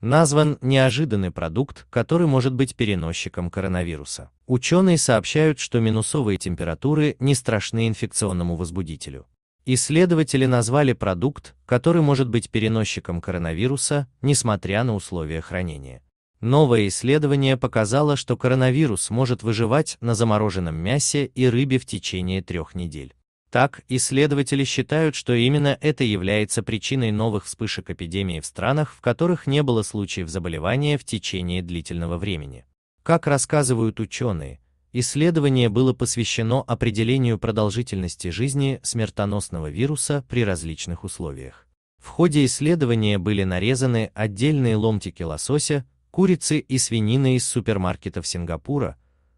Назван неожиданный продукт, который может быть переносчиком коронавируса. Ученые сообщают, что минусовые температуры не страшны инфекционному возбудителю. Исследователи назвали продукт, который может быть переносчиком коронавируса, несмотря на условия хранения. Новое исследование показало, что коронавирус может выживать на замороженном мясе и рыбе в течение трех недель. Так, исследователи считают, что именно это является причиной новых вспышек эпидемии в странах, в которых не было случаев заболевания в течение длительного времени. Как рассказывают ученые, исследование было посвящено определению продолжительности жизни смертоносного вируса при различных условиях. В ходе исследования были нарезаны отдельные ломтики лосося, курицы и свинины из супермаркетов Сингапура,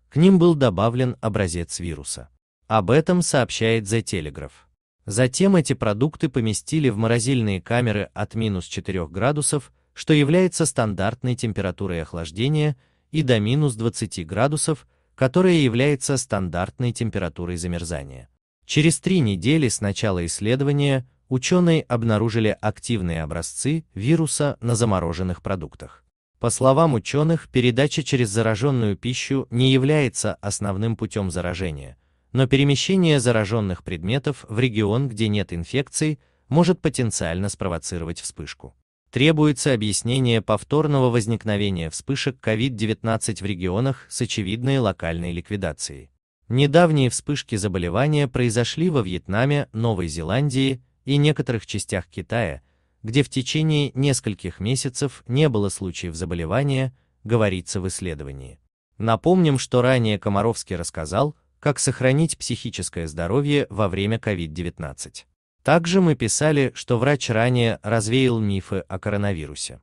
к ним был добавлен образец вируса. Об этом сообщает The Telegraph. Затем эти продукты поместили в морозильные камеры от минус 4 градусов, что является стандартной температурой охлаждения, и до минус 20 градусов, которая является стандартной температурой замерзания. Через три недели с начала исследования ученые обнаружили активные образцы вируса на замороженных продуктах. По словам ученых, передача через зараженную пищу не является основным путем заражения, но перемещение зараженных предметов в регион, где нет инфекции, может потенциально спровоцировать вспышку. Требуется объяснение повторного возникновения вспышек COVID-19 в регионах с очевидной локальной ликвидацией. Недавние вспышки заболевания произошли во Вьетнаме, Новой Зеландии и некоторых частях Китая, где в течение нескольких месяцев не было случаев заболевания, говорится в исследовании. Напомним, что ранее Комаровский рассказал, как сохранить психическое здоровье во время COVID-19. Также мы писали, что врач ранее развеял мифы о коронавирусе.